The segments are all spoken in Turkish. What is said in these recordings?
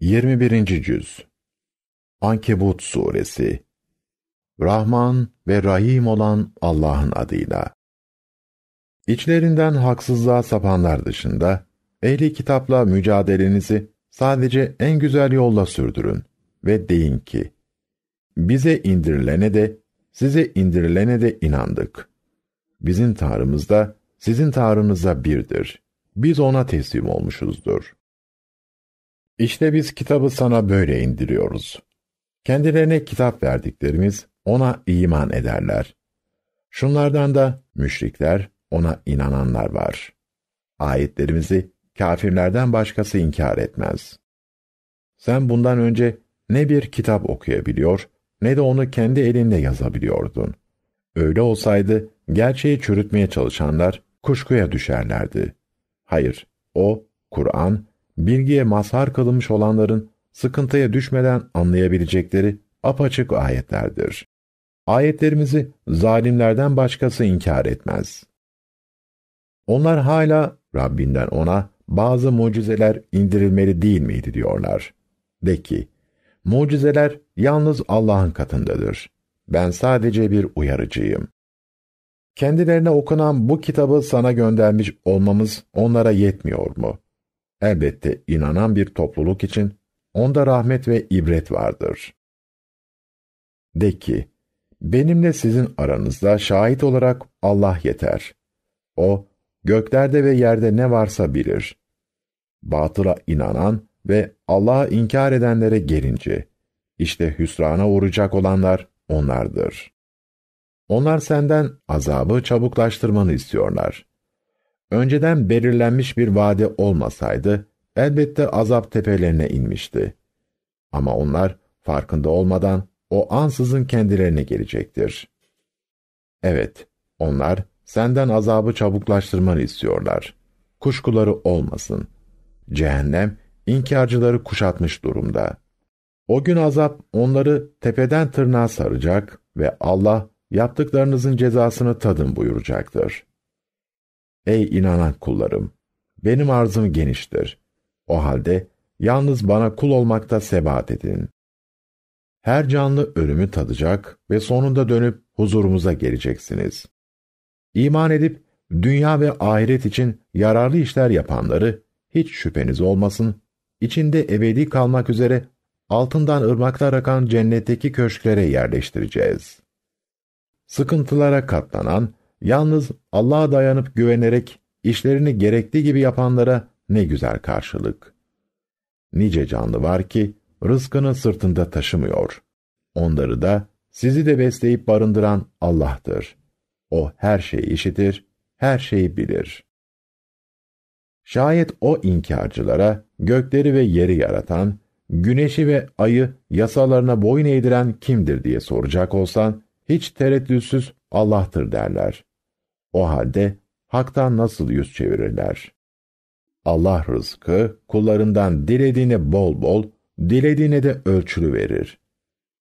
21. Cüz Ankebut Suresi Rahman ve Rahim olan Allah'ın adıyla İçlerinden haksızlığa sapanlar dışında, ehli kitapla mücadelenizi sadece en güzel yolla sürdürün ve deyin ki, bize indirilene de, size indirilene de inandık. Bizim Tanrımız da, sizin Tanrınıza birdir. Biz ona teslim olmuşuzdur. İşte biz kitabı sana böyle indiriyoruz. Kendilerine kitap verdiklerimiz ona iman ederler. Şunlardan da müşrikler, ona inananlar var. Ayetlerimizi kafirlerden başkası inkar etmez. Sen bundan önce ne bir kitap okuyabiliyor ne de onu kendi elinde yazabiliyordun. Öyle olsaydı gerçeği çürütmeye çalışanlar kuşkuya düşerlerdi. Hayır, o Kur'an bilgiye mazhar kılınmış olanların sıkıntıya düşmeden anlayabilecekleri apaçık ayetlerdir. Ayetlerimizi zalimlerden başkası inkar etmez. Onlar hala Rabbinden ona bazı mucizeler indirilmeli değil miydi diyorlar. De ki, mucizeler yalnız Allah'ın katındadır. Ben sadece bir uyarıcıyım. Kendilerine okunan bu kitabı sana göndermiş olmamız onlara yetmiyor mu? elbette inanan bir topluluk için onda rahmet ve ibret vardır. De ki, benimle sizin aranızda şahit olarak Allah yeter. O, göklerde ve yerde ne varsa bilir. Batıla inanan ve Allah'a inkar edenlere gelince, işte hüsrana uğrayacak olanlar onlardır. Onlar senden azabı çabuklaştırmanı istiyorlar. Önceden belirlenmiş bir vade olmasaydı, elbette azap tepelerine inmişti. Ama onlar farkında olmadan o ansızın kendilerine gelecektir. Evet, onlar senden azabı çabuklaştırmanı istiyorlar. Kuşkuları olmasın. Cehennem, inkarcıları kuşatmış durumda. O gün azap onları tepeden tırnağa saracak ve Allah yaptıklarınızın cezasını tadın buyuracaktır. Ey inanan kullarım! Benim arzım geniştir. O halde yalnız bana kul olmakta sebat edin. Her canlı ölümü tadacak ve sonunda dönüp huzurumuza geleceksiniz. İman edip dünya ve ahiret için yararlı işler yapanları hiç şüpheniz olmasın, içinde ebedi kalmak üzere altından ırmaklar akan cennetteki köşklere yerleştireceğiz. Sıkıntılara katlanan Yalnız Allah'a dayanıp güvenerek işlerini gerektiği gibi yapanlara ne güzel karşılık. Nice canlı var ki rızkını sırtında taşımıyor. Onları da sizi de besleyip barındıran Allah'tır. O her şeyi işitir, her şeyi bilir. Şayet o inkarcılara gökleri ve yeri yaratan, güneşi ve ayı yasalarına boyun eğdiren kimdir diye soracak olsan, hiç tereddütsüz Allah'tır derler. O halde haktan nasıl yüz çevirirler? Allah rızkı kullarından dilediğini bol bol, dilediğine de ölçülü verir.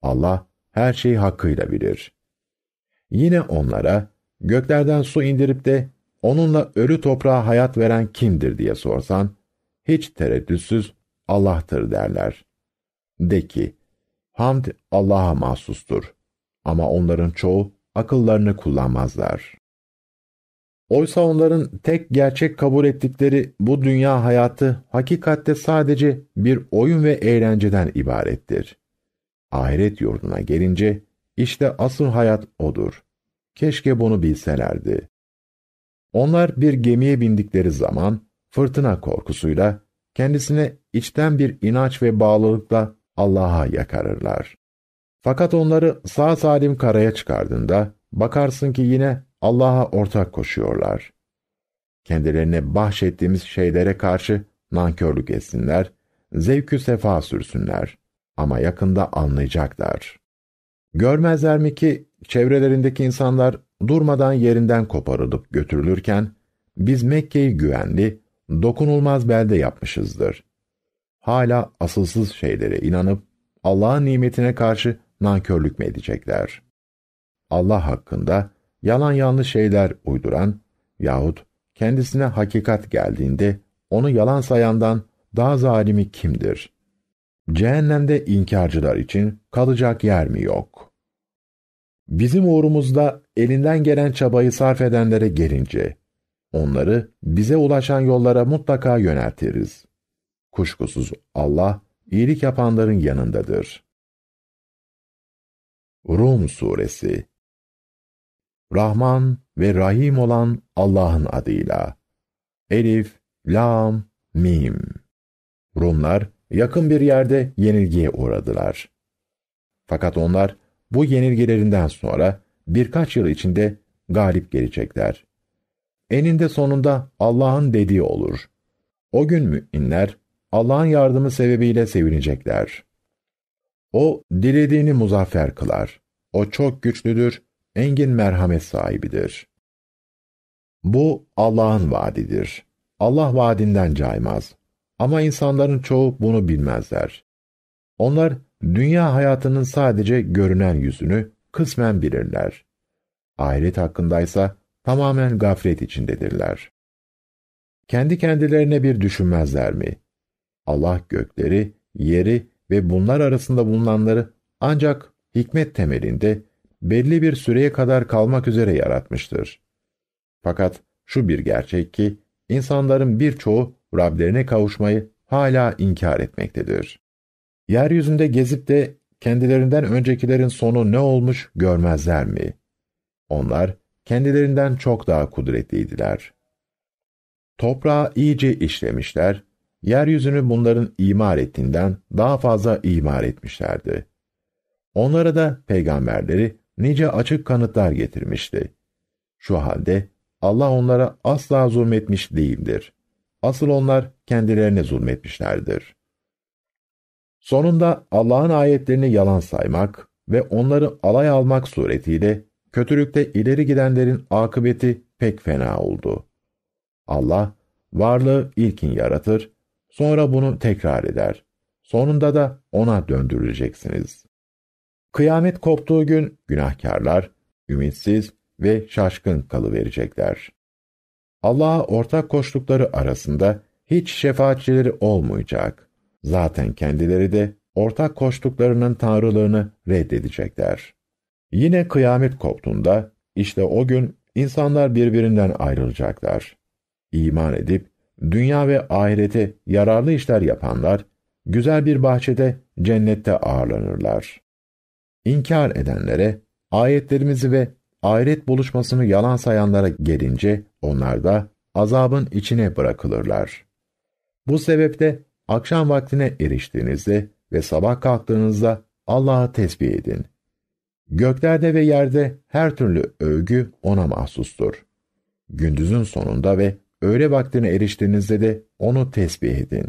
Allah her şeyi hakkıyla bilir. Yine onlara göklerden su indirip de onunla ölü toprağa hayat veren kimdir diye sorsan, hiç tereddütsüz Allah'tır derler. De ki, hamd Allah'a mahsustur. Ama onların çoğu akıllarını kullanmazlar. Oysa onların tek gerçek kabul ettikleri bu dünya hayatı hakikatte sadece bir oyun ve eğlenceden ibarettir. Ahiret yurduna gelince işte asıl hayat odur. Keşke bunu bilselerdi. Onlar bir gemiye bindikleri zaman fırtına korkusuyla kendisine içten bir inanç ve bağlılıkla Allah'a yakarırlar. Fakat onları sağ salim karaya çıkardığında bakarsın ki yine Allah'a ortak koşuyorlar. Kendilerine bahşettiğimiz şeylere karşı nankörlük etsinler, zevkü sefa sürsünler ama yakında anlayacaklar. Görmezler mi ki çevrelerindeki insanlar durmadan yerinden koparılıp götürülürken biz Mekke'yi güvenli, dokunulmaz belde yapmışızdır. Hala asılsız şeylere inanıp Allah'ın nimetine karşı nankörlük mü edecekler? Allah hakkında yalan yanlış şeyler uyduran yahut kendisine hakikat geldiğinde onu yalan sayandan daha zalimi kimdir? Cehennemde inkarcılar için kalacak yer mi yok? Bizim uğrumuzda elinden gelen çabayı sarf edenlere gelince, onları bize ulaşan yollara mutlaka yöneltiriz. Kuşkusuz Allah, iyilik yapanların yanındadır. Rum Suresi Rahman ve Rahim olan Allah'ın adıyla. Elif, Lam, Mim. Rumlar yakın bir yerde yenilgiye uğradılar. Fakat onlar bu yenilgilerinden sonra birkaç yıl içinde galip gelecekler. Eninde sonunda Allah'ın dediği olur. O gün müminler Allah'ın yardımı sebebiyle sevinecekler. O dilediğini muzaffer kılar. O çok güçlüdür engin merhamet sahibidir. Bu Allah'ın vaadidir. Allah vaadinden caymaz. Ama insanların çoğu bunu bilmezler. Onlar dünya hayatının sadece görünen yüzünü kısmen bilirler. Ahiret hakkındaysa tamamen gaflet içindedirler. Kendi kendilerine bir düşünmezler mi? Allah gökleri, yeri ve bunlar arasında bulunanları ancak hikmet temelinde belli bir süreye kadar kalmak üzere yaratmıştır. Fakat şu bir gerçek ki, insanların birçoğu Rablerine kavuşmayı hala inkar etmektedir. Yeryüzünde gezip de kendilerinden öncekilerin sonu ne olmuş görmezler mi? Onlar kendilerinden çok daha kudretliydiler. Toprağı iyice işlemişler, yeryüzünü bunların imar ettiğinden daha fazla imar etmişlerdi. Onlara da peygamberleri nice açık kanıtlar getirmişti. Şu halde Allah onlara asla zulmetmiş değildir. Asıl onlar kendilerine zulmetmişlerdir. Sonunda Allah'ın ayetlerini yalan saymak ve onları alay almak suretiyle kötülükte ileri gidenlerin akıbeti pek fena oldu. Allah varlığı ilkin yaratır, sonra bunu tekrar eder. Sonunda da ona döndürüleceksiniz. Kıyamet koptuğu gün günahkarlar, ümitsiz ve şaşkın kalıverecekler. Allah'a ortak koştukları arasında hiç şefaatçileri olmayacak. Zaten kendileri de ortak koştuklarının tanrılığını reddedecekler. Yine kıyamet koptuğunda işte o gün insanlar birbirinden ayrılacaklar. İman edip dünya ve ahirete yararlı işler yapanlar güzel bir bahçede cennette ağırlanırlar. İnkar edenlere, ayetlerimizi ve ahiret buluşmasını yalan sayanlara gelince onlar da azabın içine bırakılırlar. Bu sebeple akşam vaktine eriştiğinizde ve sabah kalktığınızda Allah'a tesbih edin. Göklerde ve yerde her türlü övgü ona mahsustur. Gündüzün sonunda ve öğle vaktine eriştiğinizde de onu tesbih edin.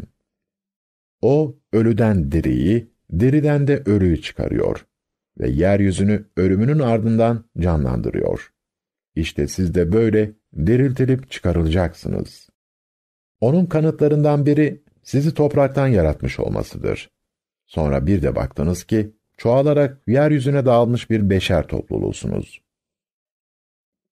O ölüden diriyi, diriden de ölüyü çıkarıyor ve yeryüzünü ölümünün ardından canlandırıyor. İşte siz de böyle diriltilip çıkarılacaksınız. Onun kanıtlarından biri sizi topraktan yaratmış olmasıdır. Sonra bir de baktınız ki çoğalarak yeryüzüne dağılmış bir beşer topluluğusunuz.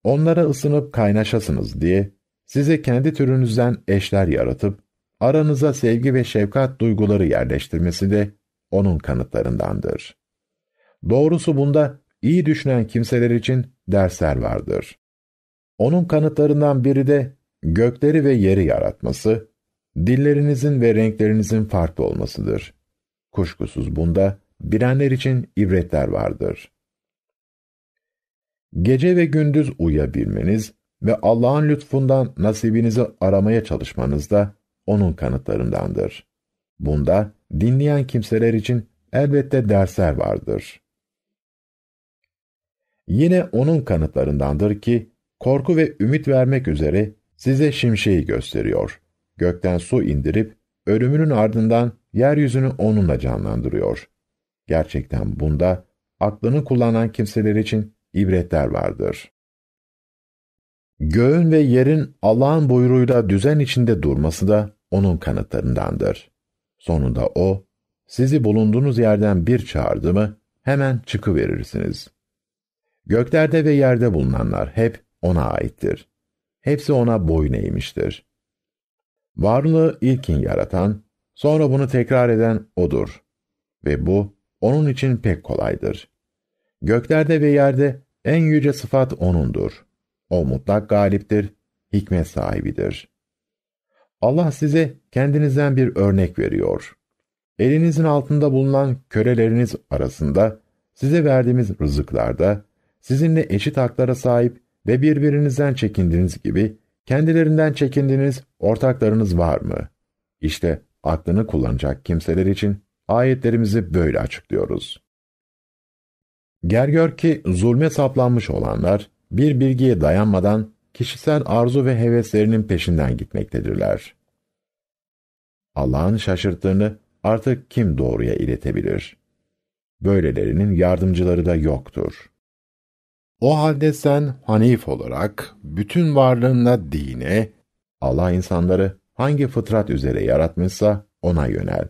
Onlara ısınıp kaynaşasınız diye size kendi türünüzden eşler yaratıp aranıza sevgi ve şefkat duyguları yerleştirmesi de onun kanıtlarındandır. Doğrusu bunda iyi düşünen kimseler için dersler vardır. Onun kanıtlarından biri de gökleri ve yeri yaratması, dillerinizin ve renklerinizin farklı olmasıdır. Kuşkusuz bunda bilenler için ibretler vardır. Gece ve gündüz uyuyabilmeniz ve Allah'ın lütfundan nasibinizi aramaya çalışmanız da onun kanıtlarındandır. Bunda dinleyen kimseler için elbette dersler vardır.'' Yine onun kanıtlarındandır ki, korku ve ümit vermek üzere size şimşeği gösteriyor. Gökten su indirip, ölümünün ardından yeryüzünü onunla canlandırıyor. Gerçekten bunda, aklını kullanan kimseler için ibretler vardır. Göğün ve yerin Allah'ın buyruğuyla düzen içinde durması da onun kanıtlarındandır. Sonunda o, sizi bulunduğunuz yerden bir çağırdı mı, hemen çıkıverirsiniz. Göklerde ve yerde bulunanlar hep ona aittir. Hepsi ona boyun eğmiştir. Varlığı ilkin yaratan, sonra bunu tekrar eden O'dur. Ve bu, onun için pek kolaydır. Göklerde ve yerde en yüce sıfat O'nundur. O mutlak galiptir, hikmet sahibidir. Allah size kendinizden bir örnek veriyor. Elinizin altında bulunan köleleriniz arasında, size verdiğimiz rızıklarda, sizinle eşit haklara sahip ve birbirinizden çekindiğiniz gibi kendilerinden çekindiğiniz ortaklarınız var mı? İşte aklını kullanacak kimseler için ayetlerimizi böyle açıklıyoruz. Gel gör ki zulme saplanmış olanlar bir bilgiye dayanmadan kişisel arzu ve heveslerinin peşinden gitmektedirler. Allah'ın şaşırttığını artık kim doğruya iletebilir? Böylelerinin yardımcıları da yoktur.'' O halde sen Hanif olarak bütün varlığında dine, Allah insanları hangi fıtrat üzere yaratmışsa ona yönel.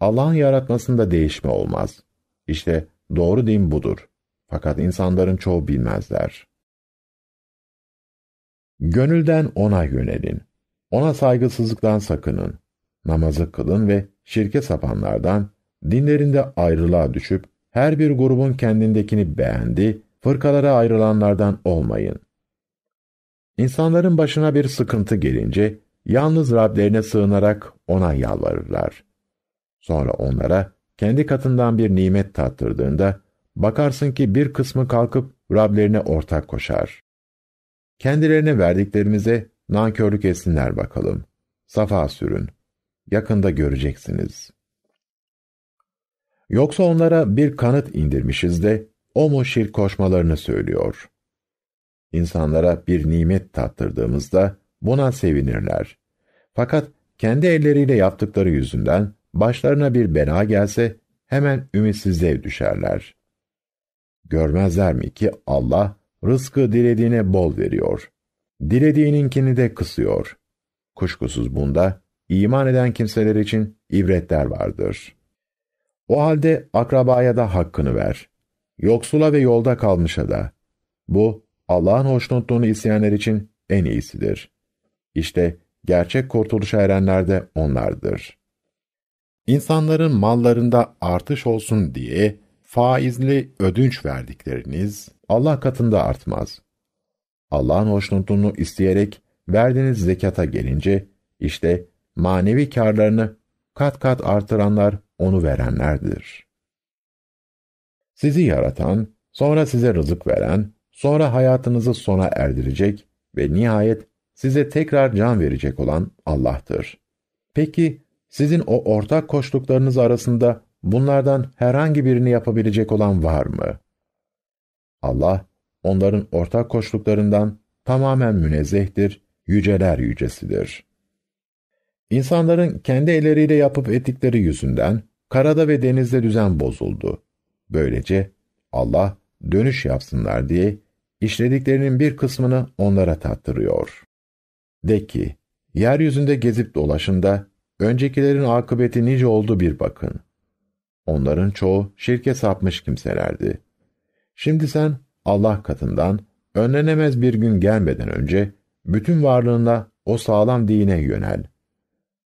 Allah'ın yaratmasında değişme olmaz. İşte doğru din budur. Fakat insanların çoğu bilmezler. Gönülden ona yönelin. Ona saygısızlıktan sakının. Namazı kılın ve şirke sapanlardan, dinlerinde ayrılığa düşüp, her bir grubun kendindekini beğendi fırkalara ayrılanlardan olmayın. İnsanların başına bir sıkıntı gelince, yalnız Rablerine sığınarak ona yalvarırlar. Sonra onlara, kendi katından bir nimet tattırdığında, bakarsın ki bir kısmı kalkıp Rablerine ortak koşar. Kendilerine verdiklerimize nankörlük etsinler bakalım. Safa sürün. Yakında göreceksiniz. Yoksa onlara bir kanıt indirmişiz de, Omo şirk koşmalarını söylüyor. İnsanlara bir nimet tattırdığımızda buna sevinirler. Fakat kendi elleriyle yaptıkları yüzünden başlarına bir bela gelse hemen ümitsizliğe düşerler. Görmezler mi ki Allah rızkı dilediğine bol veriyor. Dilediğininkini de kısıyor. Kuşkusuz bunda iman eden kimseler için ibretler vardır. O halde akrabaya da hakkını ver yoksula ve yolda kalmışa da. Bu, Allah'ın hoşnutluğunu isteyenler için en iyisidir. İşte gerçek kurtuluşa erenler de onlardır. İnsanların mallarında artış olsun diye faizli ödünç verdikleriniz Allah katında artmaz. Allah'ın hoşnutluğunu isteyerek verdiğiniz zekata gelince işte manevi karlarını kat kat artıranlar onu verenlerdir. Sizi yaratan, sonra size rızık veren, sonra hayatınızı sona erdirecek ve nihayet size tekrar can verecek olan Allah'tır. Peki sizin o ortak koştuklarınız arasında bunlardan herhangi birini yapabilecek olan var mı? Allah onların ortak koştuklarından tamamen münezzehtir, yüceler yücesidir. İnsanların kendi elleriyle yapıp ettikleri yüzünden karada ve denizde düzen bozuldu. Böylece Allah dönüş yapsınlar diye işlediklerinin bir kısmını onlara tattırıyor. De ki, yeryüzünde gezip dolaşında öncekilerin akıbeti nice oldu bir bakın. Onların çoğu şirke sapmış kimselerdi. Şimdi sen Allah katından önlenemez bir gün gelmeden önce bütün varlığında o sağlam dine yönel.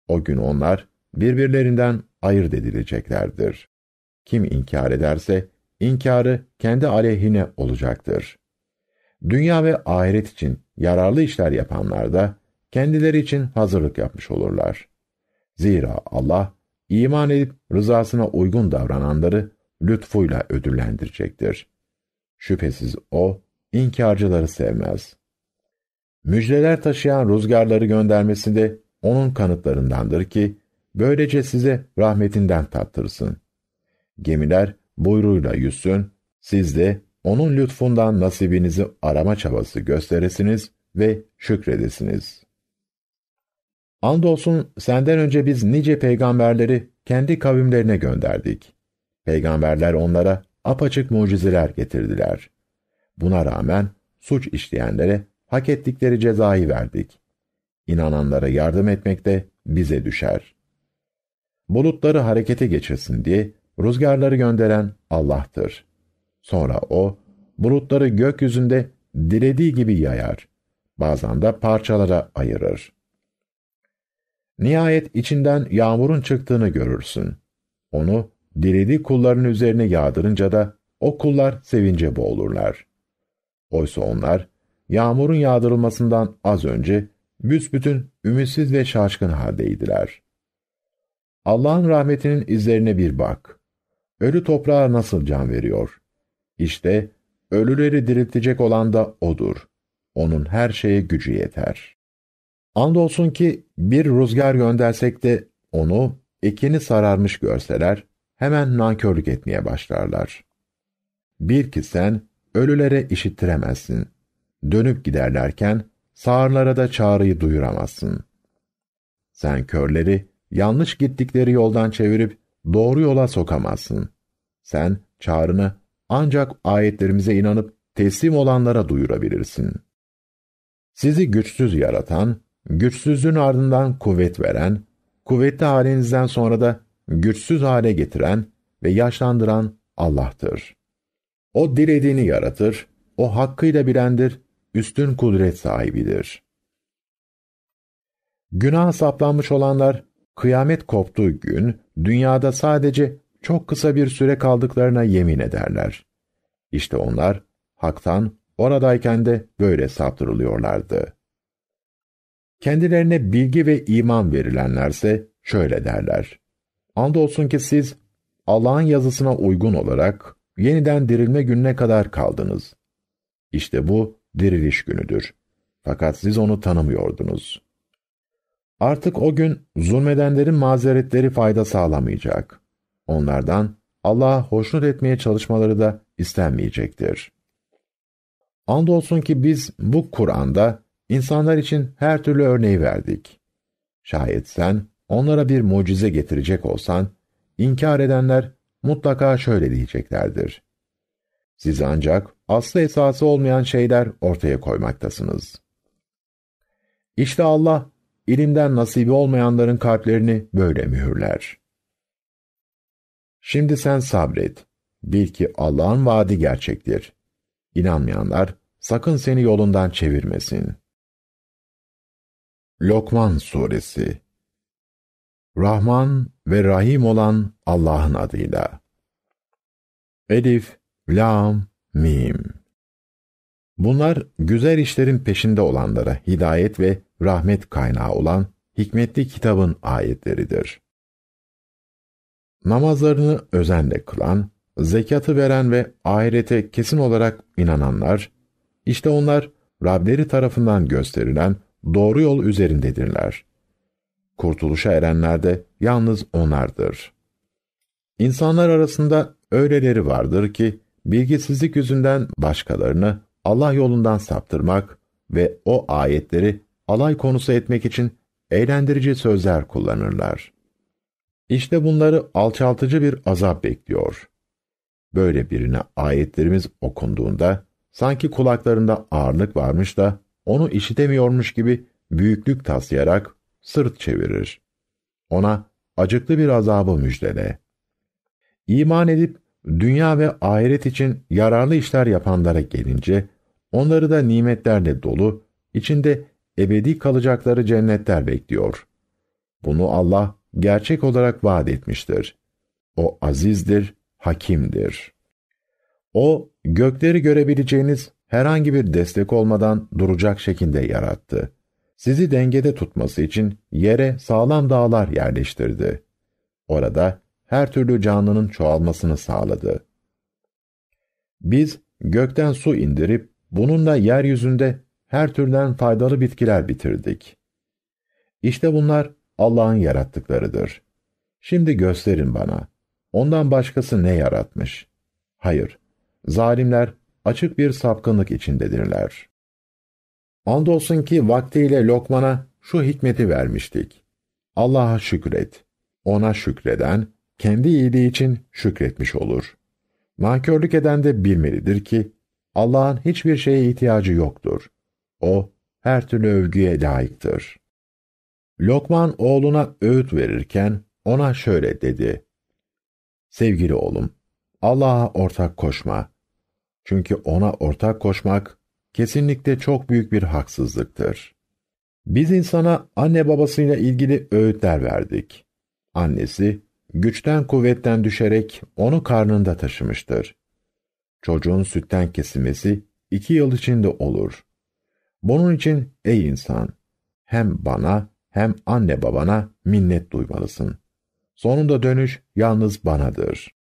O gün onlar birbirlerinden ayırt edileceklerdir. Kim inkar ederse, inkarı kendi aleyhine olacaktır. Dünya ve ahiret için yararlı işler yapanlar da, kendileri için hazırlık yapmış olurlar. Zira Allah, iman edip rızasına uygun davrananları lütfuyla ödüllendirecektir. Şüphesiz O, inkarcıları sevmez. Müjdeler taşıyan rüzgarları göndermesi de onun kanıtlarındandır ki, böylece size rahmetinden tattırsın gemiler buyruyla yüzsün, siz de onun lütfundan nasibinizi arama çabası gösteresiniz ve şükredesiniz. Andolsun senden önce biz nice peygamberleri kendi kavimlerine gönderdik. Peygamberler onlara apaçık mucizeler getirdiler. Buna rağmen suç işleyenlere hak ettikleri cezayı verdik. İnananlara yardım etmek de bize düşer. Bulutları harekete geçirsin diye Rüzgarları gönderen Allah'tır. Sonra O, bulutları gökyüzünde dilediği gibi yayar. Bazen de parçalara ayırır. Nihayet içinden yağmurun çıktığını görürsün. Onu dilediği kulların üzerine yağdırınca da o kullar sevince boğulurlar. Oysa onlar, yağmurun yağdırılmasından az önce büsbütün ümitsiz ve şaşkın haldeydiler. Allah'ın rahmetinin izlerine bir bak. Ölü toprağa nasıl can veriyor? İşte ölüleri diriltecek olan da O'dur. O'nun her şeye gücü yeter. Andolsun ki bir rüzgar göndersek de onu ekini sararmış görseler hemen nankörlük etmeye başlarlar. Bil ki sen ölülere işittiremezsin. Dönüp giderlerken sağırlara da çağrıyı duyuramazsın. Sen körleri yanlış gittikleri yoldan çevirip doğru yola sokamazsın. Sen çağrını ancak ayetlerimize inanıp teslim olanlara duyurabilirsin. Sizi güçsüz yaratan, güçsüzlüğün ardından kuvvet veren, kuvvetli halinizden sonra da güçsüz hale getiren ve yaşlandıran Allah'tır. O dilediğini yaratır, o hakkıyla bilendir, üstün kudret sahibidir. Günah saplanmış olanlar, kıyamet koptuğu gün, dünyada sadece çok kısa bir süre kaldıklarına yemin ederler. İşte onlar, haktan oradayken de böyle saptırılıyorlardı. Kendilerine bilgi ve iman verilenlerse şöyle derler. Andolsun ki siz Allah'ın yazısına uygun olarak yeniden dirilme gününe kadar kaldınız. İşte bu diriliş günüdür. Fakat siz onu tanımıyordunuz. Artık o gün zulmedenlerin mazeretleri fayda sağlamayacak. Onlardan Allah'a hoşnut etmeye çalışmaları da istenmeyecektir. Andolsun ki biz bu Kur'an'da insanlar için her türlü örneği verdik. Şayet sen onlara bir mucize getirecek olsan, inkar edenler mutlaka şöyle diyeceklerdir. Siz ancak aslı esası olmayan şeyler ortaya koymaktasınız. İşte Allah ilimden nasibi olmayanların kalplerini böyle mühürler. Şimdi sen sabret. Bil ki Allah'ın vaadi gerçektir. İnanmayanlar sakın seni yolundan çevirmesin. Lokman Suresi Rahman ve Rahim olan Allah'ın adıyla. Elif, Lam, Mim Bunlar güzel işlerin peşinde olanlara hidayet ve rahmet kaynağı olan hikmetli kitabın ayetleridir. Namazlarını özenle kılan, zekatı veren ve ahirete kesin olarak inananlar, işte onlar Rableri tarafından gösterilen doğru yol üzerindedirler. Kurtuluşa erenler de yalnız onlardır. İnsanlar arasında öyleleri vardır ki, bilgisizlik yüzünden başkalarını Allah yolundan saptırmak ve o ayetleri alay konusu etmek için eğlendirici sözler kullanırlar. İşte bunları alçaltıcı bir azap bekliyor. Böyle birine ayetlerimiz okunduğunda sanki kulaklarında ağırlık varmış da onu işitemiyormuş gibi büyüklük taslayarak sırt çevirir. Ona acıklı bir azabı müjdele. İman edip dünya ve ahiret için yararlı işler yapanlara gelince Onları da nimetlerle dolu, içinde ebedi kalacakları cennetler bekliyor. Bunu Allah gerçek olarak vaat etmiştir. O azizdir, hakimdir. O, gökleri görebileceğiniz herhangi bir destek olmadan duracak şekilde yarattı. Sizi dengede tutması için yere sağlam dağlar yerleştirdi. Orada her türlü canlının çoğalmasını sağladı. Biz gökten su indirip Bununla yeryüzünde her türden faydalı bitkiler bitirdik. İşte bunlar Allah'ın yarattıklarıdır. Şimdi gösterin bana. Ondan başkası ne yaratmış? Hayır. Zalimler açık bir sapkınlık içindedirler. Andolsun ki vaktiyle Lokman'a şu hikmeti vermiştik. Allah'a şükret. Ona şükreden, kendi iyiliği için şükretmiş olur. Nankörlük eden de bilmelidir ki, Allah'ın hiçbir şeye ihtiyacı yoktur. O, her türlü övgüye layıktır. Lokman oğluna öğüt verirken, ona şöyle dedi. Sevgili oğlum, Allah'a ortak koşma. Çünkü ona ortak koşmak, kesinlikle çok büyük bir haksızlıktır. Biz insana anne babasıyla ilgili öğütler verdik. Annesi, güçten kuvvetten düşerek onu karnında taşımıştır. Çocuğun sütten kesilmesi iki yıl içinde olur. Bunun için ey insan, hem bana hem anne babana minnet duymalısın. Sonunda dönüş yalnız banadır.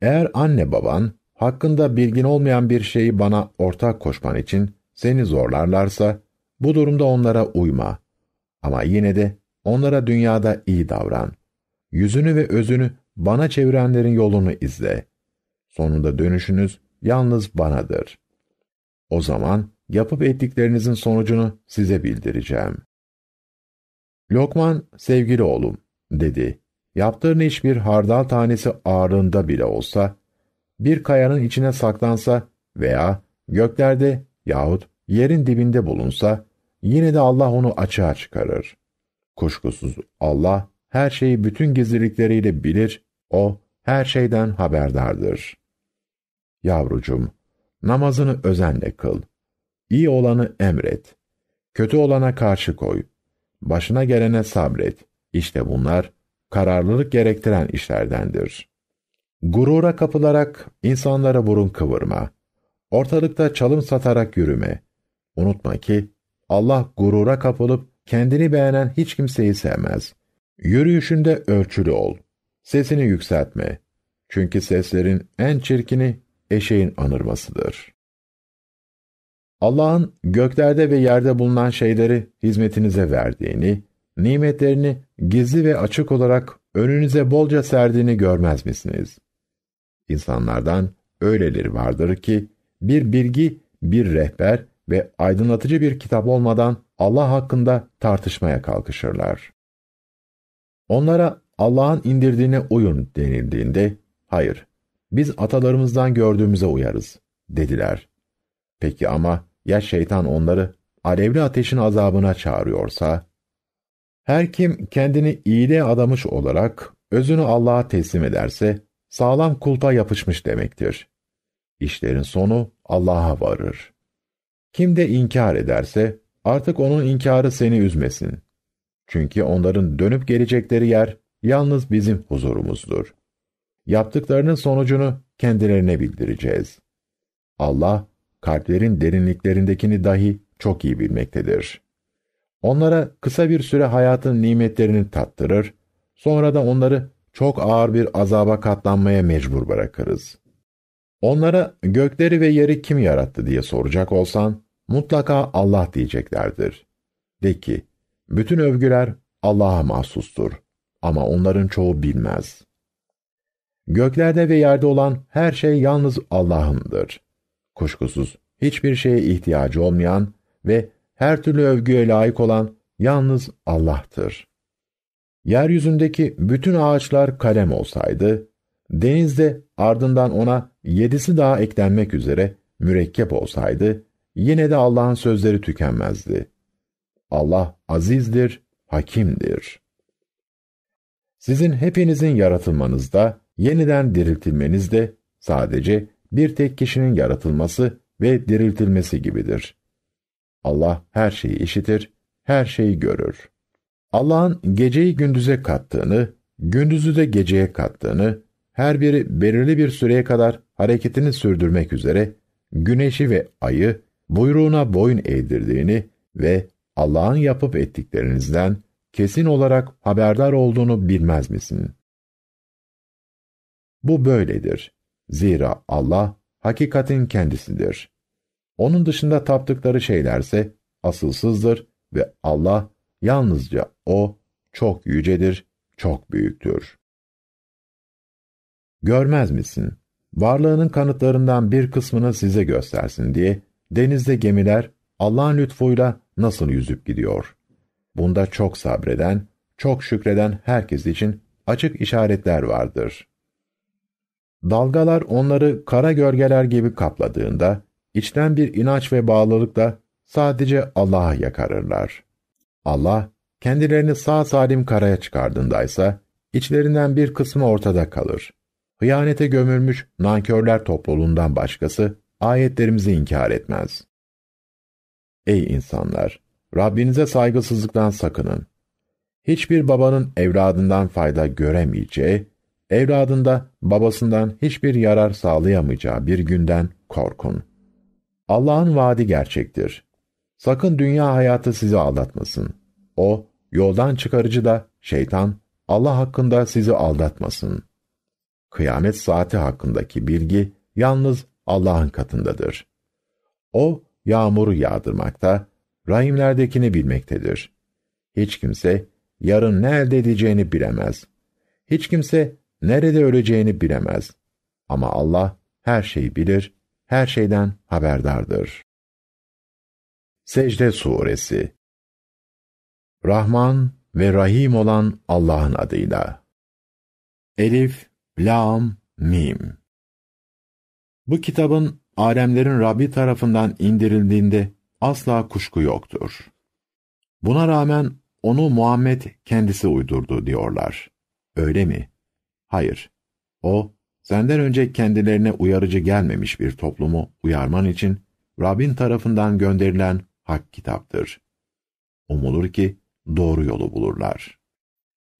Eğer anne baban hakkında bilgin olmayan bir şeyi bana ortak koşman için seni zorlarlarsa bu durumda onlara uyma. Ama yine de onlara dünyada iyi davran. Yüzünü ve özünü bana çevirenlerin yolunu izle. Sonunda dönüşünüz yalnız banadır. O zaman yapıp ettiklerinizin sonucunu size bildireceğim. Lokman, sevgili oğlum, dedi. Yaptığın hiçbir hardal tanesi ağırlığında bile olsa, bir kayanın içine saklansa veya göklerde yahut yerin dibinde bulunsa, yine de Allah onu açığa çıkarır. Kuşkusuz Allah her şeyi bütün gizlilikleriyle bilir, o her şeyden haberdardır. Yavrucum, namazını özenle kıl. İyi olanı emret. Kötü olana karşı koy. Başına gelene sabret. İşte bunlar kararlılık gerektiren işlerdendir. Gurura kapılarak insanlara burun kıvırma. Ortalıkta çalım satarak yürüme. Unutma ki Allah gurura kapılıp kendini beğenen hiç kimseyi sevmez. Yürüyüşünde ölçülü ol. Sesini yükseltme. Çünkü seslerin en çirkini eşeğin anırmasıdır. Allah'ın göklerde ve yerde bulunan şeyleri hizmetinize verdiğini, nimetlerini gizli ve açık olarak önünüze bolca serdiğini görmez misiniz? İnsanlardan öyleleri vardır ki, bir bilgi, bir rehber ve aydınlatıcı bir kitap olmadan Allah hakkında tartışmaya kalkışırlar. Onlara Allah'ın indirdiğine uyun denildiğinde, hayır, biz atalarımızdan gördüğümüze uyarız, dediler. Peki ama ya şeytan onları alevli ateşin azabına çağırıyorsa? Her kim kendini iyiliğe adamış olarak özünü Allah'a teslim ederse, sağlam kulpa yapışmış demektir. İşlerin sonu Allah'a varır. Kim de inkar ederse, artık onun inkarı seni üzmesin. Çünkü onların dönüp gelecekleri yer, yalnız bizim huzurumuzdur yaptıklarının sonucunu kendilerine bildireceğiz. Allah, kalplerin derinliklerindekini dahi çok iyi bilmektedir. Onlara kısa bir süre hayatın nimetlerini tattırır, sonra da onları çok ağır bir azaba katlanmaya mecbur bırakırız. Onlara gökleri ve yeri kim yarattı diye soracak olsan, mutlaka Allah diyeceklerdir. De ki, bütün övgüler Allah'a mahsustur ama onların çoğu bilmez. Göklerde ve yerde olan her şey yalnız Allah'ındır. Kuşkusuz hiçbir şeye ihtiyacı olmayan ve her türlü övgüye layık olan yalnız Allah'tır. Yeryüzündeki bütün ağaçlar kalem olsaydı, denizde ardından ona yedisi daha eklenmek üzere mürekkep olsaydı, yine de Allah'ın sözleri tükenmezdi. Allah azizdir, hakimdir. Sizin hepinizin yaratılmanızda, Yeniden diriltilmeniz de sadece bir tek kişinin yaratılması ve diriltilmesi gibidir. Allah her şeyi işitir, her şeyi görür. Allah'ın geceyi gündüze kattığını, gündüzü de geceye kattığını, her biri belirli bir süreye kadar hareketini sürdürmek üzere güneşi ve ayı buyruğuna boyun eğdirdiğini ve Allah'ın yapıp ettiklerinizden kesin olarak haberdar olduğunu bilmez misin? Bu böyledir. Zira Allah hakikatin kendisidir. Onun dışında taptıkları şeylerse asılsızdır ve Allah yalnızca o çok yücedir, çok büyüktür. Görmez misin? Varlığının kanıtlarından bir kısmını size göstersin diye denizde gemiler Allah'ın lütfuyla nasıl yüzüp gidiyor? Bunda çok sabreden, çok şükreden herkes için açık işaretler vardır. Dalgalar onları kara gölgeler gibi kapladığında, içten bir inanç ve bağlılıkla sadece Allah'a yakarırlar. Allah, kendilerini sağ salim karaya çıkardığındaysa, içlerinden bir kısmı ortada kalır. Hıyanete gömülmüş nankörler topluluğundan başkası, ayetlerimizi inkar etmez. Ey insanlar! Rabbinize saygısızlıktan sakının. Hiçbir babanın evladından fayda göremeyeceği, evladında babasından hiçbir yarar sağlayamayacağı bir günden korkun. Allah'ın vaadi gerçektir. Sakın dünya hayatı sizi aldatmasın. O, yoldan çıkarıcı da şeytan, Allah hakkında sizi aldatmasın. Kıyamet saati hakkındaki bilgi yalnız Allah'ın katındadır. O, yağmuru yağdırmakta, rahimlerdekini bilmektedir. Hiç kimse yarın ne elde edeceğini bilemez. Hiç kimse Nerede öleceğini bilemez. Ama Allah her şeyi bilir, her şeyden haberdardır. Secde Suresi Rahman ve Rahim olan Allah'ın adıyla. Elif, Lam, Mim Bu kitabın alemlerin Rabbi tarafından indirildiğinde asla kuşku yoktur. Buna rağmen onu Muhammed kendisi uydurdu diyorlar. Öyle mi? Hayır, o, senden önce kendilerine uyarıcı gelmemiş bir toplumu uyarman için Rabbin tarafından gönderilen hak kitaptır. Umulur ki doğru yolu bulurlar.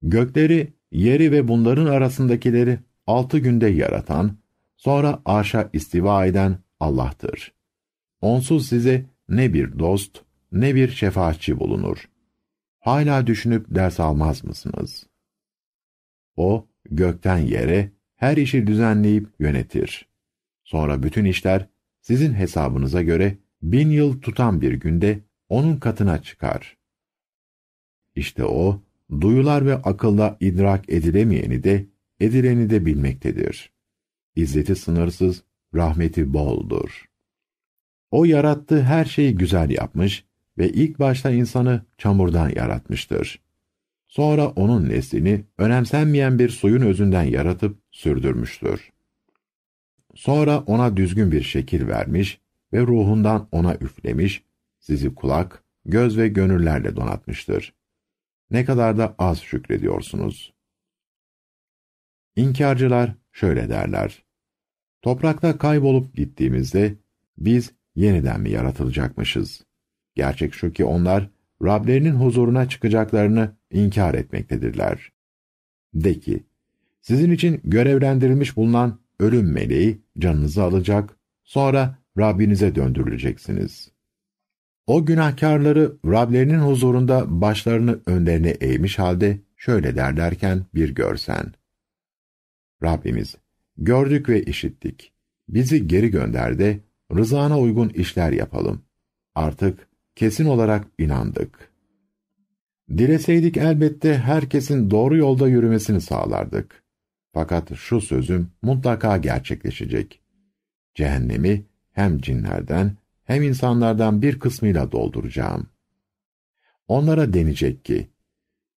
Gökleri, yeri ve bunların arasındakileri altı günde yaratan, sonra arşa istiva eden Allah'tır. Onsuz size ne bir dost, ne bir şefaatçi bulunur. Hala düşünüp ders almaz mısınız? O, gökten yere her işi düzenleyip yönetir. Sonra bütün işler sizin hesabınıza göre bin yıl tutan bir günde onun katına çıkar. İşte o, duyular ve akılla idrak edilemeyeni de, edileni de bilmektedir. İzzeti sınırsız, rahmeti boldur. O yarattığı her şeyi güzel yapmış ve ilk başta insanı çamurdan yaratmıştır. Sonra onun neslini önemsenmeyen bir suyun özünden yaratıp sürdürmüştür. Sonra ona düzgün bir şekil vermiş ve ruhundan ona üflemiş, sizi kulak, göz ve gönüllerle donatmıştır. Ne kadar da az şükrediyorsunuz. İnkarcılar şöyle derler. Toprakta kaybolup gittiğimizde biz yeniden mi yaratılacakmışız? Gerçek şu ki onlar Rablerinin huzuruna çıkacaklarını inkar etmektedirler. De ki, sizin için görevlendirilmiş bulunan ölüm meleği canınızı alacak, sonra Rabbinize döndürüleceksiniz. O günahkarları Rablerinin huzurunda başlarını önlerine eğmiş halde şöyle derlerken bir görsen. Rabbimiz, gördük ve işittik. Bizi geri gönder de rızana uygun işler yapalım. Artık kesin olarak inandık.'' Dileseydik elbette herkesin doğru yolda yürümesini sağlardık. Fakat şu sözüm mutlaka gerçekleşecek. Cehennemi hem cinlerden hem insanlardan bir kısmıyla dolduracağım. Onlara denecek ki,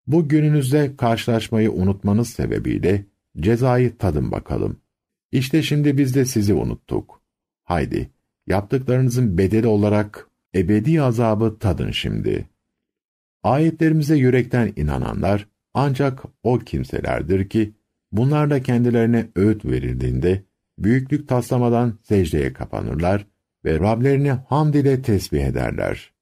bu gününüzde karşılaşmayı unutmanız sebebiyle cezayı tadın bakalım. İşte şimdi biz de sizi unuttuk. Haydi, yaptıklarınızın bedeli olarak ebedi azabı tadın şimdi.'' Ayetlerimize yürekten inananlar ancak o kimselerdir ki bunlarla kendilerine öğüt verildiğinde büyüklük taslamadan secdeye kapanırlar ve Rablerini hamd ile tesbih ederler.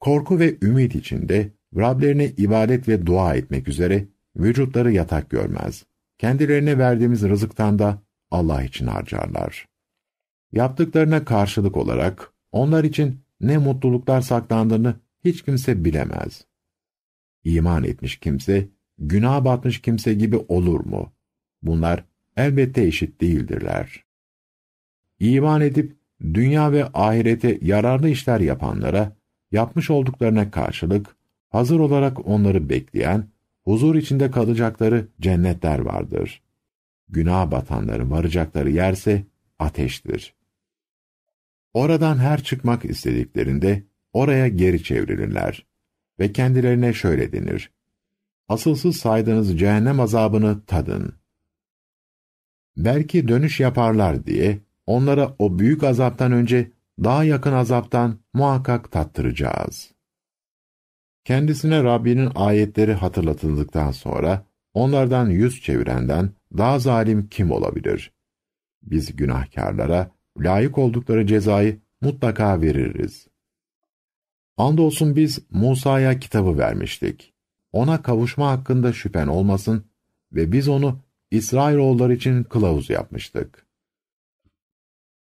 Korku ve ümit içinde Rablerine ibadet ve dua etmek üzere vücutları yatak görmez. Kendilerine verdiğimiz rızıktan da Allah için harcarlar. Yaptıklarına karşılık olarak onlar için ne mutluluklar saklandığını hiç kimse bilemez iman etmiş kimse, günah batmış kimse gibi olur mu? Bunlar elbette eşit değildirler. İman edip dünya ve ahirete yararlı işler yapanlara, yapmış olduklarına karşılık, hazır olarak onları bekleyen, huzur içinde kalacakları cennetler vardır. Günah batanların varacakları yerse ateştir. Oradan her çıkmak istediklerinde oraya geri çevrilirler. Ve kendilerine şöyle denir. Asılsız saydığınız cehennem azabını tadın. Belki dönüş yaparlar diye onlara o büyük azaptan önce daha yakın azaptan muhakkak tattıracağız. Kendisine Rabbinin ayetleri hatırlatıldıktan sonra onlardan yüz çevirenden daha zalim kim olabilir? Biz günahkarlara layık oldukları cezayı mutlaka veririz. Andolsun biz Musa'ya kitabı vermiştik. Ona kavuşma hakkında şüphen olmasın ve biz onu İsrailoğulları için kılavuz yapmıştık.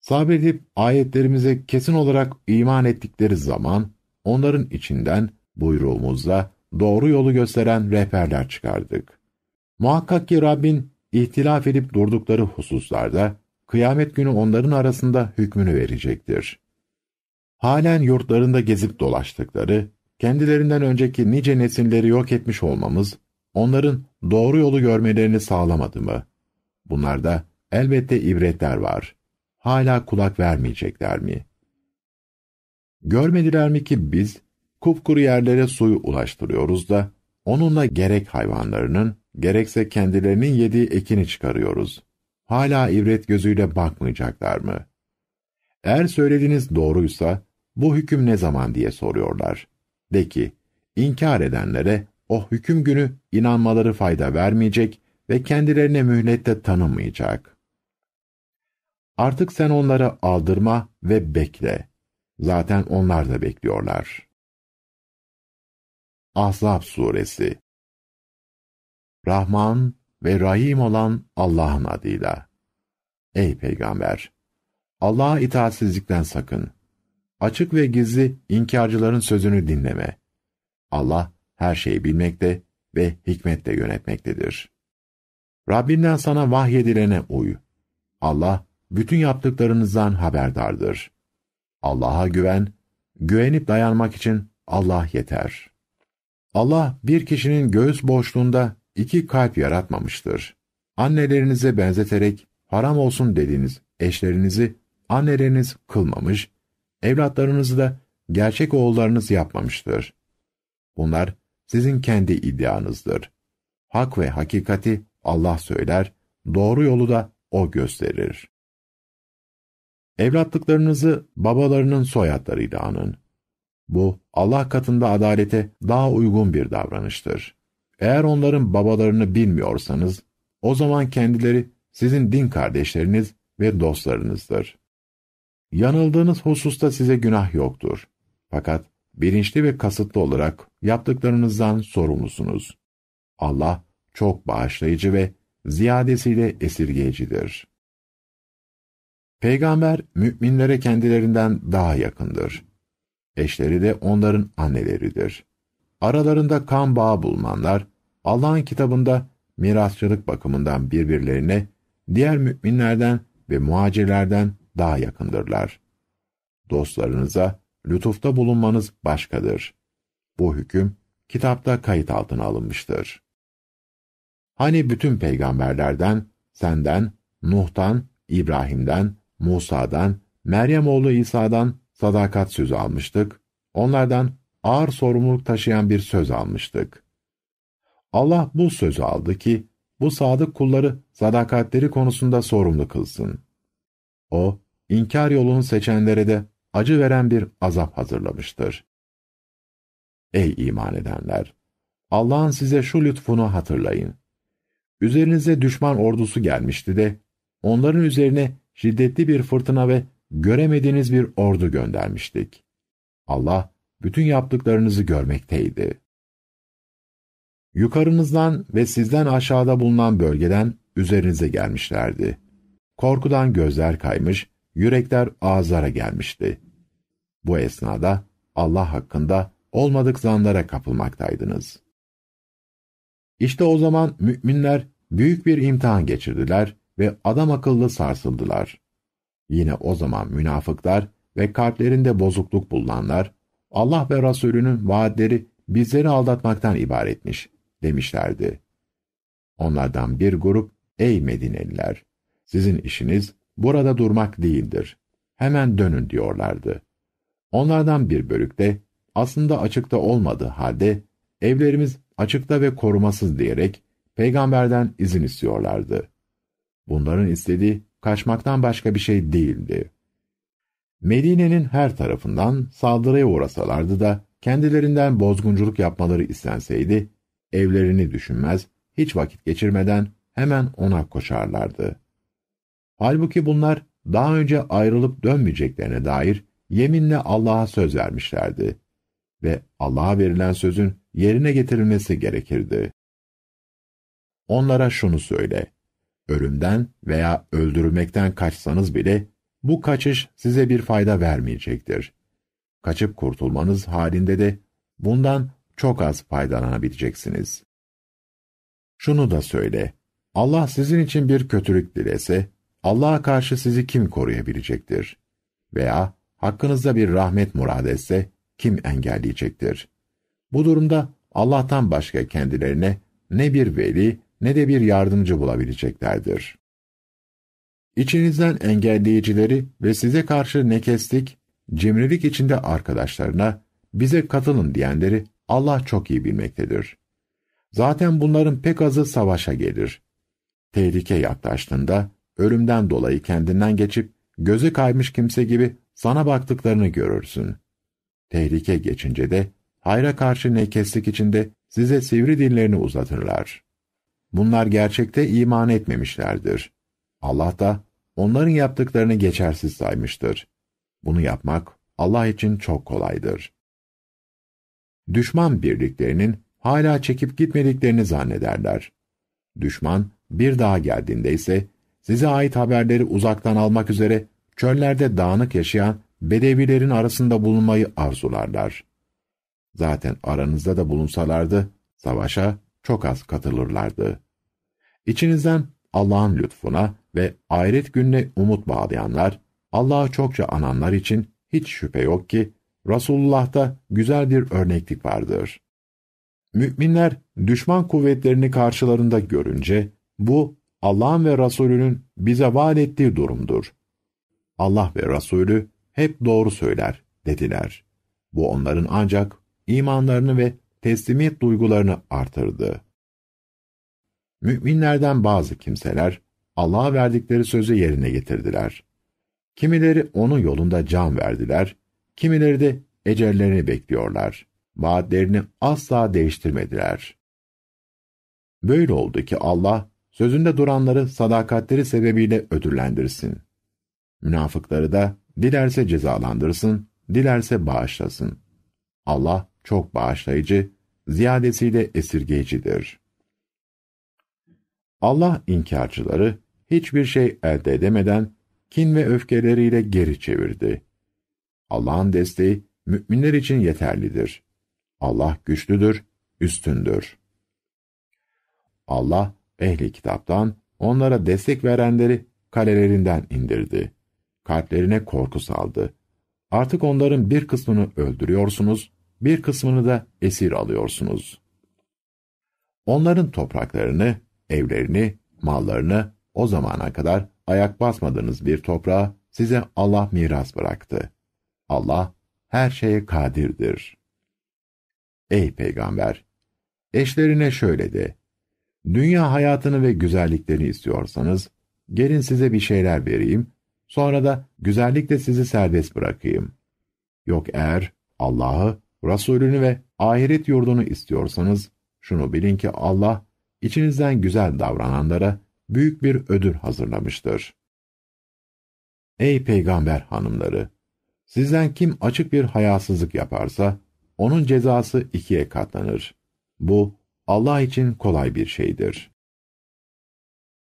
Sabredip ayetlerimize kesin olarak iman ettikleri zaman, onların içinden buyruğumuzla doğru yolu gösteren rehberler çıkardık. Muhakkak ki Rabbin ihtilaf edip durdukları hususlarda, kıyamet günü onların arasında hükmünü verecektir halen yurtlarında gezip dolaştıkları, kendilerinden önceki nice nesilleri yok etmiş olmamız, onların doğru yolu görmelerini sağlamadı mı? Bunlarda elbette ibretler var. Hala kulak vermeyecekler mi? Görmediler mi ki biz, kupkuru yerlere suyu ulaştırıyoruz da, onunla gerek hayvanlarının, gerekse kendilerinin yediği ekini çıkarıyoruz. Hala ibret gözüyle bakmayacaklar mı? Eğer söylediğiniz doğruysa bu hüküm ne zaman diye soruyorlar. De ki, inkar edenlere o hüküm günü inanmaları fayda vermeyecek ve kendilerine mühlette tanımayacak. Artık sen onlara aldırma ve bekle. Zaten onlar da bekliyorlar. Ahzab Suresi Rahman ve Rahim olan Allah'ın adıyla. Ey Peygamber! Allah'a itaatsizlikten sakın. Açık ve gizli inkarcıların sözünü dinleme. Allah her şeyi bilmekte ve hikmetle yönetmektedir. Rabbinden sana vahyedilene uy. Allah bütün yaptıklarınızdan haberdardır. Allah'a güven, güvenip dayanmak için Allah yeter. Allah bir kişinin göğüs boşluğunda iki kalp yaratmamıştır. Annelerinize benzeterek haram olsun dediğiniz eşlerinizi anneleriniz kılmamış, evlatlarınızı da gerçek oğullarınız yapmamıştır. Bunlar sizin kendi iddianızdır. Hak ve hakikati Allah söyler, doğru yolu da O gösterir. Evlatlıklarınızı babalarının soyadlarıyla anın. Bu Allah katında adalete daha uygun bir davranıştır. Eğer onların babalarını bilmiyorsanız, o zaman kendileri sizin din kardeşleriniz ve dostlarınızdır. Yanıldığınız hususta size günah yoktur. Fakat bilinçli ve kasıtlı olarak yaptıklarınızdan sorumlusunuz. Allah çok bağışlayıcı ve ziyadesiyle esirgeyicidir. Peygamber müminlere kendilerinden daha yakındır. Eşleri de onların anneleridir. Aralarında kan bağı bulmanlar Allah'ın kitabında mirasçılık bakımından birbirlerine diğer müminlerden ve muhacirlerden daha yakındırlar. Dostlarınıza lütufta bulunmanız başkadır. Bu hüküm kitapta kayıt altına alınmıştır. Hani bütün peygamberlerden, senden, Nuh'tan, İbrahim'den, Musa'dan, Meryem oğlu İsa'dan sadakat sözü almıştık. Onlardan ağır sorumluluk taşıyan bir söz almıştık. Allah bu sözü aldı ki bu sadık kulları sadakatleri konusunda sorumlu kılsın. O inkar yolunu seçenlere de acı veren bir azap hazırlamıştır. Ey iman edenler! Allah'ın size şu lütfunu hatırlayın. Üzerinize düşman ordusu gelmişti de, onların üzerine şiddetli bir fırtına ve göremediğiniz bir ordu göndermiştik. Allah, bütün yaptıklarınızı görmekteydi. Yukarınızdan ve sizden aşağıda bulunan bölgeden üzerinize gelmişlerdi. Korkudan gözler kaymış, yürekler ağızlara gelmişti. Bu esnada Allah hakkında olmadık zanlara kapılmaktaydınız. İşte o zaman müminler büyük bir imtihan geçirdiler ve adam akıllı sarsıldılar. Yine o zaman münafıklar ve kalplerinde bozukluk bulunanlar, Allah ve Rasulünün vaadleri bizleri aldatmaktan ibaretmiş, demişlerdi. Onlardan bir grup, ey Medineliler! Sizin işiniz burada durmak değildir. Hemen dönün diyorlardı. Onlardan bir bölükte aslında açıkta olmadığı halde evlerimiz açıkta ve korumasız diyerek peygamberden izin istiyorlardı. Bunların istediği kaçmaktan başka bir şey değildi. Medine'nin her tarafından saldırıya uğrasalardı da kendilerinden bozgunculuk yapmaları istenseydi evlerini düşünmez, hiç vakit geçirmeden hemen ona koşarlardı. Halbuki bunlar daha önce ayrılıp dönmeyeceklerine dair yeminle Allah'a söz vermişlerdi ve Allah'a verilen sözün yerine getirilmesi gerekirdi. Onlara şunu söyle, ölümden veya öldürülmekten kaçsanız bile bu kaçış size bir fayda vermeyecektir. Kaçıp kurtulmanız halinde de bundan çok az faydalanabileceksiniz. Şunu da söyle, Allah sizin için bir kötülük dilese, Allah'a karşı sizi kim koruyabilecektir? Veya hakkınızda bir rahmet murad etse kim engelleyecektir? Bu durumda Allah'tan başka kendilerine ne bir veli ne de bir yardımcı bulabileceklerdir. İçinizden engelleyicileri ve size karşı ne kestik cimrilik içinde arkadaşlarına bize katılın diyenleri Allah çok iyi bilmektedir. Zaten bunların pek azı savaşa gelir. Tehlike yaklaştığında ölümden dolayı kendinden geçip gözü kaymış kimse gibi sana baktıklarını görürsün. Tehlike geçince de hayra karşı ne kestik içinde size sivri dillerini uzatırlar. Bunlar gerçekte iman etmemişlerdir. Allah da onların yaptıklarını geçersiz saymıştır. Bunu yapmak Allah için çok kolaydır. Düşman birliklerinin hala çekip gitmediklerini zannederler. Düşman bir daha geldiğinde ise size ait haberleri uzaktan almak üzere çöllerde dağınık yaşayan bedevilerin arasında bulunmayı arzularlar. Zaten aranızda da bulunsalardı, savaşa çok az katılırlardı. İçinizden Allah'ın lütfuna ve ahiret gününe umut bağlayanlar, Allah'ı çokça ananlar için hiç şüphe yok ki, Resulullah'ta güzel bir örneklik vardır. Müminler düşman kuvvetlerini karşılarında görünce, bu Allah'ın ve Rasulünün bize vaat ettiği durumdur. Allah ve Rasulü hep doğru söyler dediler. Bu onların ancak imanlarını ve teslimiyet duygularını artırdı. Müminlerden bazı kimseler Allah'a verdikleri sözü yerine getirdiler. Kimileri onun yolunda can verdiler, kimileri de ecellerini bekliyorlar. Vaatlerini asla değiştirmediler. Böyle oldu ki Allah Sözünde duranları sadakatleri sebebiyle ödüllendirsin. Münafıkları da dilerse cezalandırsın, dilerse bağışlasın. Allah çok bağışlayıcı, ziyadesiyle esirgeyicidir. Allah inkarcıları hiçbir şey elde edemeden kin ve öfkeleriyle geri çevirdi. Allah'ın desteği müminler için yeterlidir. Allah güçlüdür, üstündür. Allah ehli kitaptan, onlara destek verenleri kalelerinden indirdi. Kalplerine korku saldı. Artık onların bir kısmını öldürüyorsunuz, bir kısmını da esir alıyorsunuz. Onların topraklarını, evlerini, mallarını o zamana kadar ayak basmadığınız bir toprağa size Allah miras bıraktı. Allah her şeye kadirdir. Ey peygamber! Eşlerine şöyle de, Dünya hayatını ve güzelliklerini istiyorsanız, gelin size bir şeyler vereyim, sonra da güzellikle sizi serbest bırakayım. Yok eğer Allah'ı, Resulünü ve ahiret yurdunu istiyorsanız, şunu bilin ki Allah, içinizden güzel davrananlara büyük bir ödül hazırlamıştır. Ey peygamber hanımları! Sizden kim açık bir hayasızlık yaparsa, onun cezası ikiye katlanır. Bu, Allah için kolay bir şeydir.